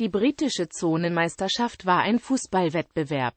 Die britische Zonenmeisterschaft war ein Fußballwettbewerb,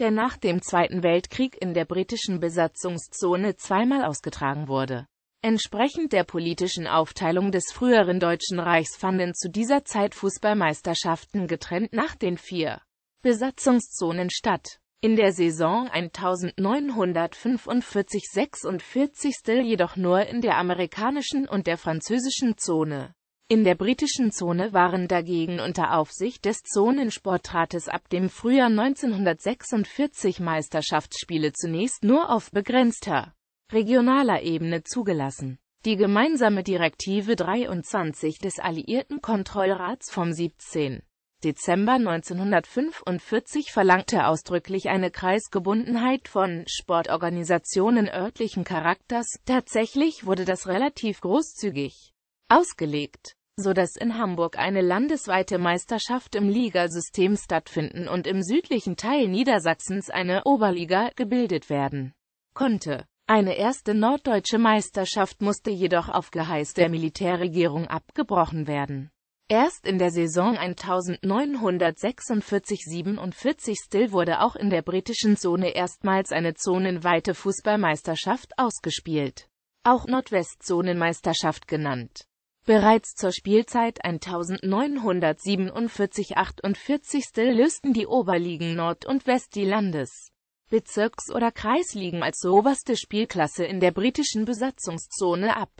der nach dem Zweiten Weltkrieg in der britischen Besatzungszone zweimal ausgetragen wurde. Entsprechend der politischen Aufteilung des früheren Deutschen Reichs fanden zu dieser Zeit Fußballmeisterschaften getrennt nach den vier Besatzungszonen statt. In der Saison 1945-46 jedoch nur in der amerikanischen und der französischen Zone. In der britischen Zone waren dagegen unter Aufsicht des Zonensportrates ab dem Frühjahr 1946 Meisterschaftsspiele zunächst nur auf begrenzter regionaler Ebene zugelassen. Die gemeinsame Direktive 23 des Alliierten Kontrollrats vom 17. Dezember 1945 verlangte ausdrücklich eine Kreisgebundenheit von Sportorganisationen örtlichen Charakters, tatsächlich wurde das relativ großzügig ausgelegt sodass in Hamburg eine landesweite Meisterschaft im Ligasystem stattfinden und im südlichen Teil Niedersachsens eine Oberliga gebildet werden konnte. Eine erste norddeutsche Meisterschaft musste jedoch auf Geheiß der Militärregierung abgebrochen werden. Erst in der Saison 1946-47 Still wurde auch in der britischen Zone erstmals eine zonenweite Fußballmeisterschaft ausgespielt, auch Nordwestzonenmeisterschaft genannt. Bereits zur Spielzeit 1947-48 lösten die Oberligen Nord und West die Landes-, Bezirks- oder Kreisligen als oberste Spielklasse in der britischen Besatzungszone ab.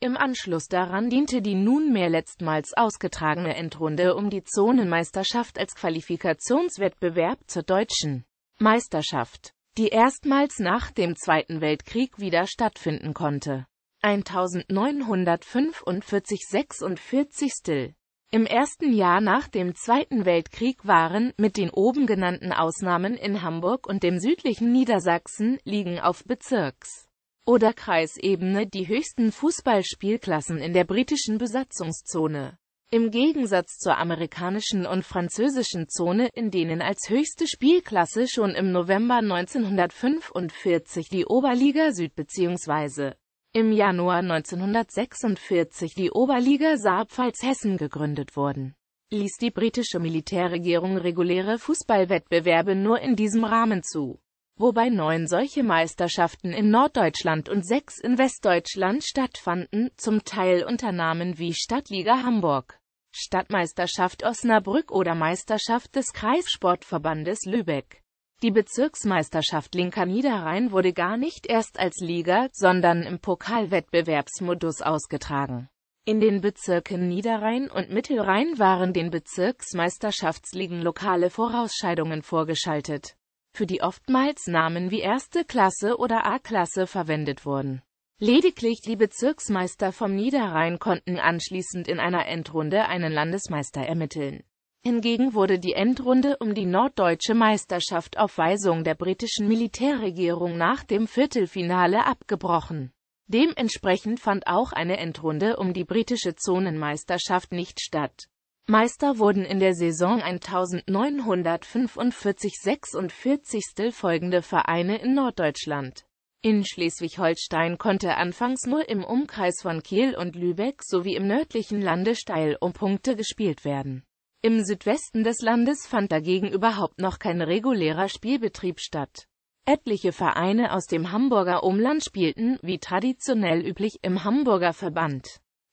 Im Anschluss daran diente die nunmehr letztmals ausgetragene Endrunde um die Zonenmeisterschaft als Qualifikationswettbewerb zur deutschen Meisterschaft, die erstmals nach dem Zweiten Weltkrieg wieder stattfinden konnte. 1945 46 Still. Im ersten Jahr nach dem Zweiten Weltkrieg waren, mit den oben genannten Ausnahmen in Hamburg und dem südlichen Niedersachsen, liegen auf Bezirks- oder Kreisebene die höchsten Fußballspielklassen in der britischen Besatzungszone. Im Gegensatz zur amerikanischen und französischen Zone, in denen als höchste Spielklasse schon im November 1945 die Oberliga Süd bzw im Januar 1946 die Oberliga Saarpfalz-Hessen gegründet wurden, ließ die britische Militärregierung reguläre Fußballwettbewerbe nur in diesem Rahmen zu, wobei neun solche Meisterschaften in Norddeutschland und sechs in Westdeutschland stattfanden, zum Teil unter Namen wie Stadtliga Hamburg, Stadtmeisterschaft Osnabrück oder Meisterschaft des Kreissportverbandes Lübeck. Die Bezirksmeisterschaft Linker Niederrhein wurde gar nicht erst als Liga, sondern im Pokalwettbewerbsmodus ausgetragen. In den Bezirken Niederrhein und Mittelrhein waren den Bezirksmeisterschaftsligen lokale Vorausscheidungen vorgeschaltet, für die oftmals Namen wie Erste Klasse oder A-Klasse verwendet wurden. Lediglich die Bezirksmeister vom Niederrhein konnten anschließend in einer Endrunde einen Landesmeister ermitteln. Hingegen wurde die Endrunde um die norddeutsche Meisterschaft auf Weisung der britischen Militärregierung nach dem Viertelfinale abgebrochen. Dementsprechend fand auch eine Endrunde um die britische Zonenmeisterschaft nicht statt. Meister wurden in der Saison 1945-46 folgende Vereine in Norddeutschland. In Schleswig-Holstein konnte anfangs nur im Umkreis von Kiel und Lübeck sowie im nördlichen Lande steil um Punkte gespielt werden. Im Südwesten des Landes fand dagegen überhaupt noch kein regulärer Spielbetrieb statt. Etliche Vereine aus dem Hamburger Umland spielten, wie traditionell üblich, im Hamburger Verband,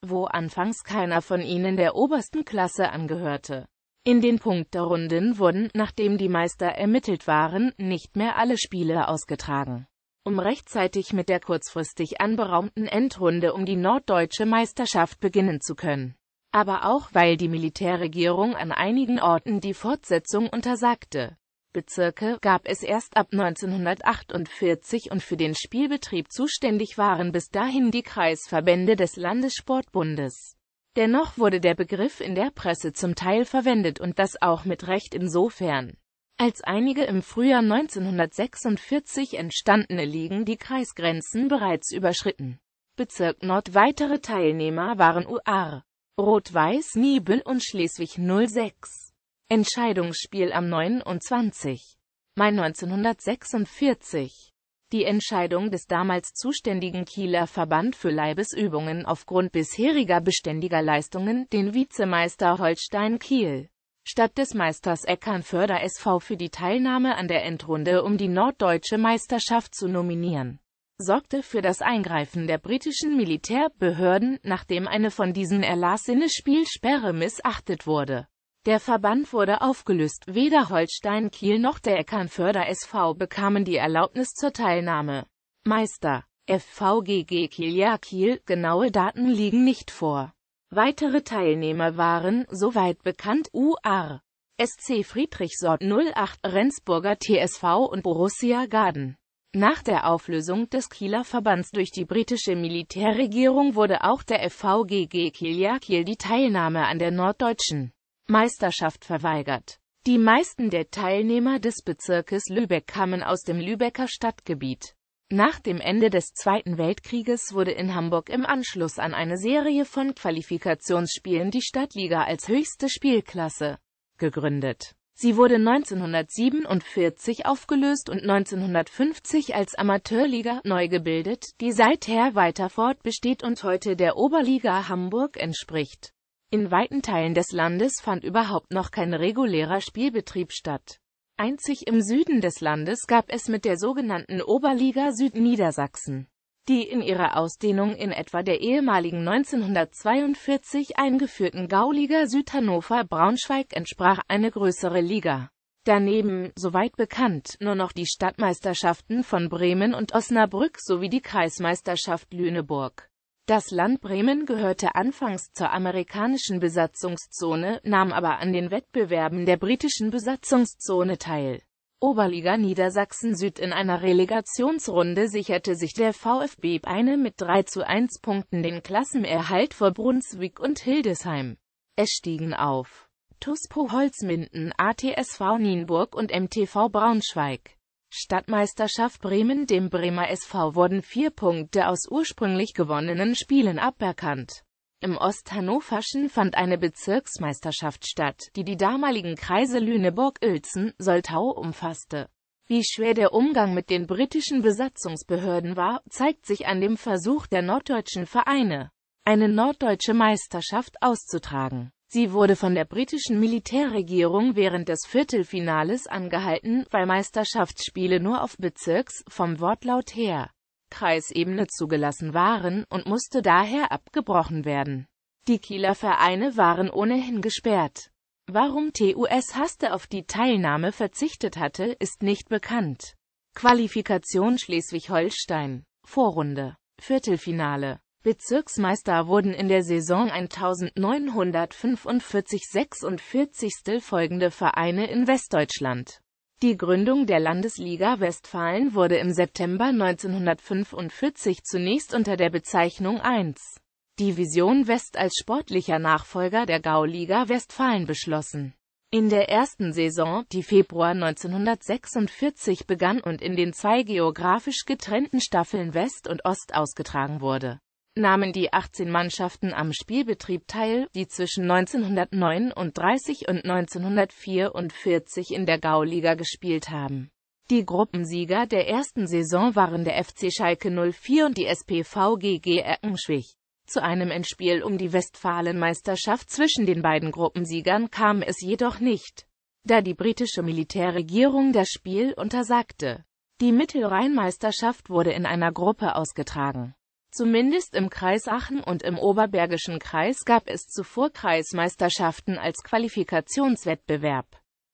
wo anfangs keiner von ihnen der obersten Klasse angehörte. In den Punkterunden wurden, nachdem die Meister ermittelt waren, nicht mehr alle Spiele ausgetragen. Um rechtzeitig mit der kurzfristig anberaumten Endrunde um die norddeutsche Meisterschaft beginnen zu können, aber auch weil die Militärregierung an einigen Orten die Fortsetzung untersagte. Bezirke gab es erst ab 1948 und für den Spielbetrieb zuständig waren bis dahin die Kreisverbände des Landessportbundes. Dennoch wurde der Begriff in der Presse zum Teil verwendet und das auch mit Recht insofern, als einige im Frühjahr 1946 entstandene Ligen die Kreisgrenzen bereits überschritten. Bezirk Nord weitere Teilnehmer waren UR, Rot-Weiß Niebüll und Schleswig 06. Entscheidungsspiel am 29. Mai 1946. Die Entscheidung des damals zuständigen Kieler Verband für Leibesübungen aufgrund bisheriger beständiger Leistungen den Vizemeister Holstein Kiel statt des Meisters Eckernförder SV für die Teilnahme an der Endrunde um die norddeutsche Meisterschaft zu nominieren sorgte für das Eingreifen der britischen Militärbehörden, nachdem eine von diesen erlassene Spielsperre missachtet wurde. Der Verband wurde aufgelöst, weder Holstein Kiel noch der Eckernförder SV bekamen die Erlaubnis zur Teilnahme. Meister FVGG Kiel ja Kiel, genaue Daten liegen nicht vor. Weitere Teilnehmer waren, soweit bekannt, UR, SC Friedrichsort 08, Rendsburger TSV und Borussia Garden. Nach der Auflösung des Kieler Verbands durch die britische Militärregierung wurde auch der FVGG Kiel Kiel die Teilnahme an der norddeutschen Meisterschaft verweigert. Die meisten der Teilnehmer des Bezirkes Lübeck kamen aus dem Lübecker Stadtgebiet. Nach dem Ende des Zweiten Weltkrieges wurde in Hamburg im Anschluss an eine Serie von Qualifikationsspielen die Stadtliga als höchste Spielklasse gegründet Sie wurde 1947 aufgelöst und 1950 als Amateurliga neu gebildet, die seither weiter fortbesteht und heute der Oberliga Hamburg entspricht. In weiten Teilen des Landes fand überhaupt noch kein regulärer Spielbetrieb statt. Einzig im Süden des Landes gab es mit der sogenannten Oberliga Südniedersachsen die in ihrer Ausdehnung in etwa der ehemaligen 1942 eingeführten Gauliga Südhannover-Braunschweig entsprach, eine größere Liga. Daneben, soweit bekannt, nur noch die Stadtmeisterschaften von Bremen und Osnabrück sowie die Kreismeisterschaft Lüneburg. Das Land Bremen gehörte anfangs zur amerikanischen Besatzungszone, nahm aber an den Wettbewerben der britischen Besatzungszone teil Oberliga Niedersachsen Süd in einer Relegationsrunde sicherte sich der VfB Beine mit 3 zu 1 Punkten den Klassenerhalt vor Brunswick und Hildesheim. Es stiegen auf TuSpo Holzminden, ATSV Nienburg und MTV Braunschweig. Stadtmeisterschaft Bremen Dem Bremer SV wurden vier Punkte aus ursprünglich gewonnenen Spielen aberkannt. Im Osthannoverschen fand eine Bezirksmeisterschaft statt, die die damaligen Kreise Lüneburg-Uelzen, Soltau umfasste. Wie schwer der Umgang mit den britischen Besatzungsbehörden war, zeigt sich an dem Versuch der norddeutschen Vereine, eine norddeutsche Meisterschaft auszutragen. Sie wurde von der britischen Militärregierung während des Viertelfinales angehalten, weil Meisterschaftsspiele nur auf Bezirks, vom Wortlaut her, Kreisebene zugelassen waren und musste daher abgebrochen werden. Die Kieler Vereine waren ohnehin gesperrt. Warum TUS Haste auf die Teilnahme verzichtet hatte, ist nicht bekannt. Qualifikation Schleswig-Holstein Vorrunde Viertelfinale Bezirksmeister wurden in der Saison 1945-46 folgende Vereine in Westdeutschland die Gründung der Landesliga Westfalen wurde im September 1945 zunächst unter der Bezeichnung 1. Division West als sportlicher Nachfolger der Gauliga Westfalen beschlossen. In der ersten Saison, die Februar 1946 begann und in den zwei geografisch getrennten Staffeln West und Ost ausgetragen wurde nahmen die 18 Mannschaften am Spielbetrieb teil, die zwischen 1939 und 1944 in der Gauliga gespielt haben. Die Gruppensieger der ersten Saison waren der FC Schalke 04 und die SPV GG Erkenschwich. Zu einem Endspiel um die Westfalenmeisterschaft zwischen den beiden Gruppensiegern kam es jedoch nicht, da die britische Militärregierung das Spiel untersagte. Die Mittelrheinmeisterschaft wurde in einer Gruppe ausgetragen. Zumindest im Kreis Aachen und im Oberbergischen Kreis gab es zuvor Kreismeisterschaften als Qualifikationswettbewerb.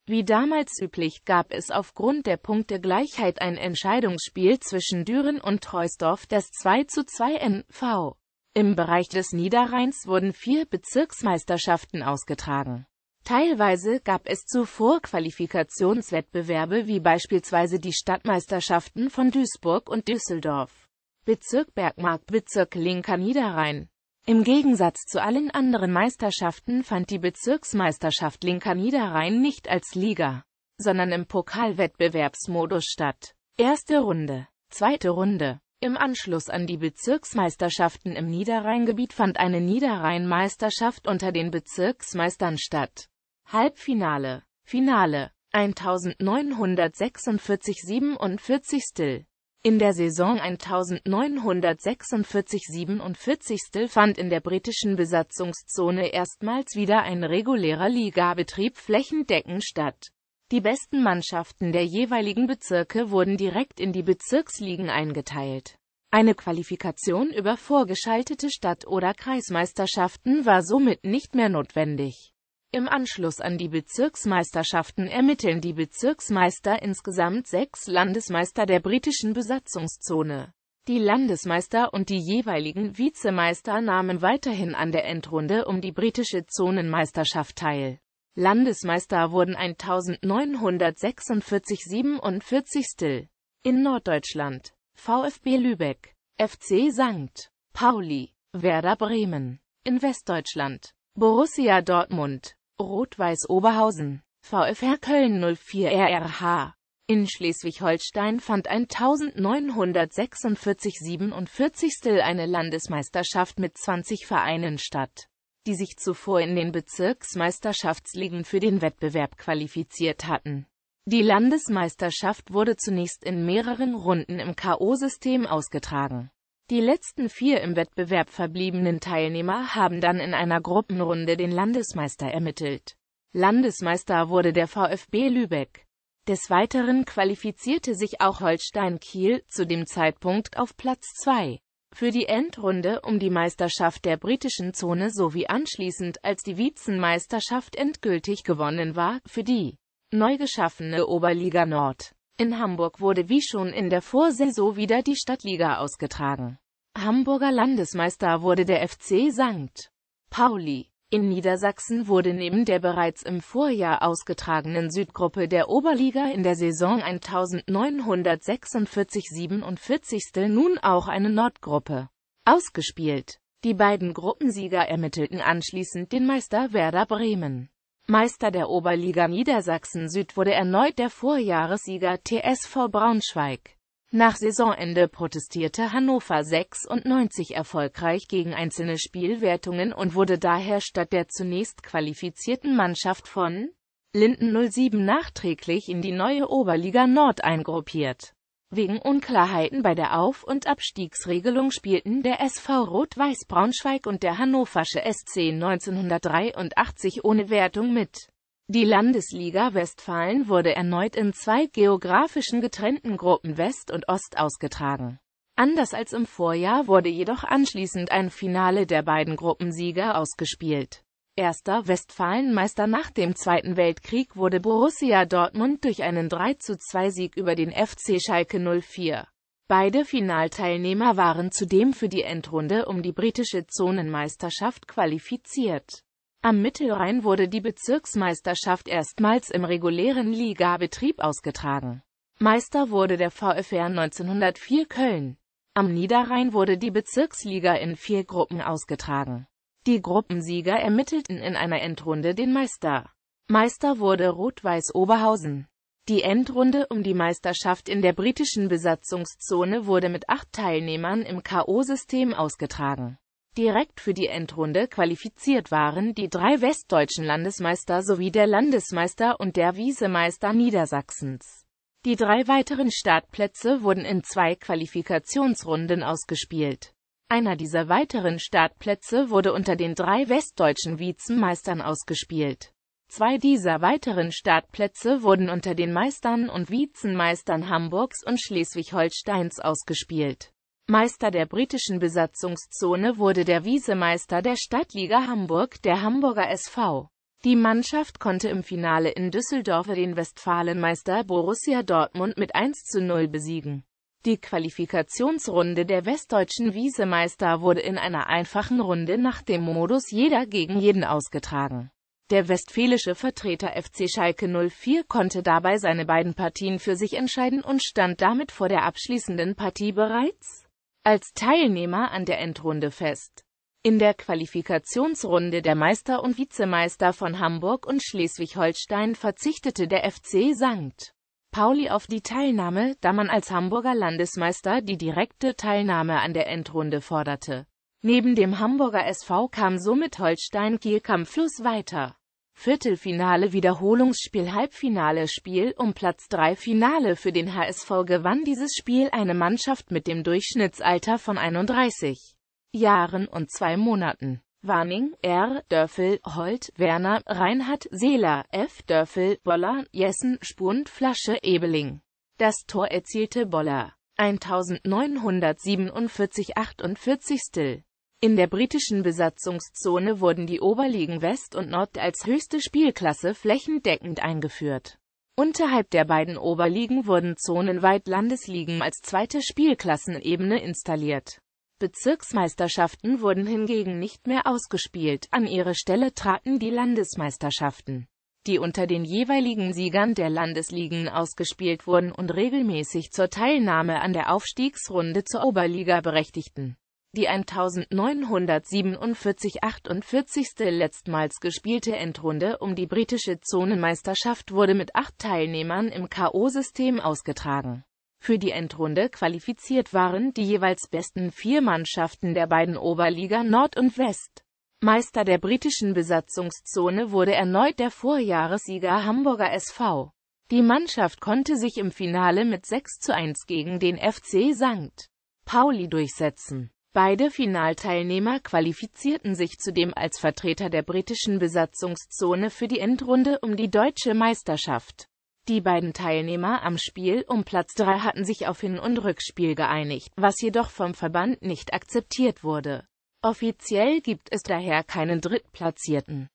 Wie damals üblich gab es aufgrund der Punktegleichheit ein Entscheidungsspiel zwischen Düren und Treusdorf, das 2 NV. Im Bereich des Niederrheins wurden vier Bezirksmeisterschaften ausgetragen. Teilweise gab es zuvor Qualifikationswettbewerbe wie beispielsweise die Stadtmeisterschaften von Duisburg und Düsseldorf. Bezirk Bezirk Linker Niederrhein. Im Gegensatz zu allen anderen Meisterschaften fand die Bezirksmeisterschaft Linker Niederrhein nicht als Liga, sondern im Pokalwettbewerbsmodus statt. Erste Runde, zweite Runde. Im Anschluss an die Bezirksmeisterschaften im Niederrheingebiet fand eine Niederrheinmeisterschaft unter den Bezirksmeistern statt. Halbfinale, Finale, 1946 47 Still. In der Saison 1946-47 fand in der britischen Besatzungszone erstmals wieder ein regulärer Ligabetrieb flächendeckend statt. Die besten Mannschaften der jeweiligen Bezirke wurden direkt in die Bezirksligen eingeteilt. Eine Qualifikation über vorgeschaltete Stadt- oder Kreismeisterschaften war somit nicht mehr notwendig im Anschluss an die Bezirksmeisterschaften ermitteln die Bezirksmeister insgesamt sechs Landesmeister der britischen Besatzungszone. Die Landesmeister und die jeweiligen Vizemeister nahmen weiterhin an der Endrunde um die britische Zonenmeisterschaft teil. Landesmeister wurden 1946 47 In Norddeutschland. VfB Lübeck. FC St. Pauli. Werder Bremen. In Westdeutschland. Borussia Dortmund. Rot-Weiß Oberhausen, VfR Köln 04 RRH. In Schleswig-Holstein fand 1946-47. eine Landesmeisterschaft mit 20 Vereinen statt, die sich zuvor in den Bezirksmeisterschaftsligen für den Wettbewerb qualifiziert hatten. Die Landesmeisterschaft wurde zunächst in mehreren Runden im K.O.-System ausgetragen die letzten vier im Wettbewerb verbliebenen Teilnehmer haben dann in einer Gruppenrunde den Landesmeister ermittelt. Landesmeister wurde der VfB Lübeck. Des Weiteren qualifizierte sich auch Holstein Kiel zu dem Zeitpunkt auf Platz 2 für die Endrunde um die Meisterschaft der britischen Zone sowie anschließend, als die Vizenmeisterschaft endgültig gewonnen war, für die neu geschaffene Oberliga Nord. In Hamburg wurde wie schon in der Vorsaison wieder die Stadtliga ausgetragen. Hamburger Landesmeister wurde der FC St. Pauli. In Niedersachsen wurde neben der bereits im Vorjahr ausgetragenen Südgruppe der Oberliga in der Saison 1946-47 nun auch eine Nordgruppe ausgespielt. Die beiden Gruppensieger ermittelten anschließend den Meister Werder Bremen. Meister der Oberliga Niedersachsen Süd wurde erneut der Vorjahressieger TSV Braunschweig. Nach Saisonende protestierte Hannover 96 erfolgreich gegen einzelne Spielwertungen und wurde daher statt der zunächst qualifizierten Mannschaft von Linden 07 nachträglich in die neue Oberliga Nord eingruppiert. Wegen Unklarheiten bei der Auf- und Abstiegsregelung spielten der SV Rot-Weiß Braunschweig und der Hannoversche SC 1983 ohne Wertung mit. Die Landesliga Westfalen wurde erneut in zwei geografischen getrennten Gruppen West und Ost ausgetragen. Anders als im Vorjahr wurde jedoch anschließend ein Finale der beiden Gruppensieger ausgespielt. Erster Westfalenmeister nach dem Zweiten Weltkrieg wurde Borussia Dortmund durch einen 3 2 sieg über den FC Schalke 04. Beide Finalteilnehmer waren zudem für die Endrunde um die britische Zonenmeisterschaft qualifiziert. Am Mittelrhein wurde die Bezirksmeisterschaft erstmals im regulären Ligabetrieb ausgetragen. Meister wurde der VfR 1904 Köln. Am Niederrhein wurde die Bezirksliga in vier Gruppen ausgetragen. Die Gruppensieger ermittelten in einer Endrunde den Meister. Meister wurde Rot-Weiß Oberhausen. Die Endrunde um die Meisterschaft in der britischen Besatzungszone wurde mit acht Teilnehmern im K.O.-System ausgetragen. Direkt für die Endrunde qualifiziert waren die drei westdeutschen Landesmeister sowie der Landesmeister und der Wiesemeister Niedersachsens. Die drei weiteren Startplätze wurden in zwei Qualifikationsrunden ausgespielt einer dieser weiteren Startplätze wurde unter den drei westdeutschen Vizemeistern ausgespielt. Zwei dieser weiteren Startplätze wurden unter den Meistern und Vizenmeistern Hamburgs und Schleswig-Holsteins ausgespielt. Meister der britischen Besatzungszone wurde der Wiesemeister der Stadtliga Hamburg, der Hamburger SV. Die Mannschaft konnte im Finale in Düsseldorf den Westfalenmeister Borussia Dortmund mit 1 zu 0 besiegen. Die Qualifikationsrunde der westdeutschen Wiesemeister wurde in einer einfachen Runde nach dem Modus Jeder gegen jeden ausgetragen. Der westfälische Vertreter FC Schalke 04 konnte dabei seine beiden Partien für sich entscheiden und stand damit vor der abschließenden Partie bereits als Teilnehmer an der Endrunde fest. In der Qualifikationsrunde der Meister und Vizemeister von Hamburg und Schleswig-Holstein verzichtete der FC St. Pauli auf die Teilnahme, da man als Hamburger Landesmeister die direkte Teilnahme an der Endrunde forderte. Neben dem Hamburger SV kam somit Holstein Kiel kampflos weiter. Viertelfinale Wiederholungsspiel Halbfinale Spiel um Platz 3 Finale für den HSV gewann dieses Spiel eine Mannschaft mit dem Durchschnittsalter von 31 Jahren und zwei Monaten. Warning, R. Dörfel, Holt, Werner, Reinhard, Seeler, F. Dörfel, Boller, Jessen, Spund, Flasche, Ebeling. Das Tor erzielte Boller. 1947 48. In der britischen Besatzungszone wurden die Oberligen West und Nord als höchste Spielklasse flächendeckend eingeführt. Unterhalb der beiden Oberligen wurden zonenweit Landesligen als zweite Spielklassenebene installiert Bezirksmeisterschaften wurden hingegen nicht mehr ausgespielt, an ihre Stelle traten die Landesmeisterschaften, die unter den jeweiligen Siegern der Landesligen ausgespielt wurden und regelmäßig zur Teilnahme an der Aufstiegsrunde zur Oberliga berechtigten. Die 1947-48. letztmals gespielte Endrunde um die britische Zonenmeisterschaft wurde mit acht Teilnehmern im K.O.-System ausgetragen für die Endrunde qualifiziert waren die jeweils besten vier Mannschaften der beiden Oberliga Nord und West. Meister der britischen Besatzungszone wurde erneut der Vorjahressieger Hamburger SV. Die Mannschaft konnte sich im Finale mit 6 zu 1 gegen den FC St. Pauli durchsetzen. Beide Finalteilnehmer qualifizierten sich zudem als Vertreter der britischen Besatzungszone für die Endrunde um die deutsche Meisterschaft. Die beiden Teilnehmer am Spiel um Platz 3 hatten sich auf Hin- und Rückspiel geeinigt, was jedoch vom Verband nicht akzeptiert wurde. Offiziell gibt es daher keinen Drittplatzierten.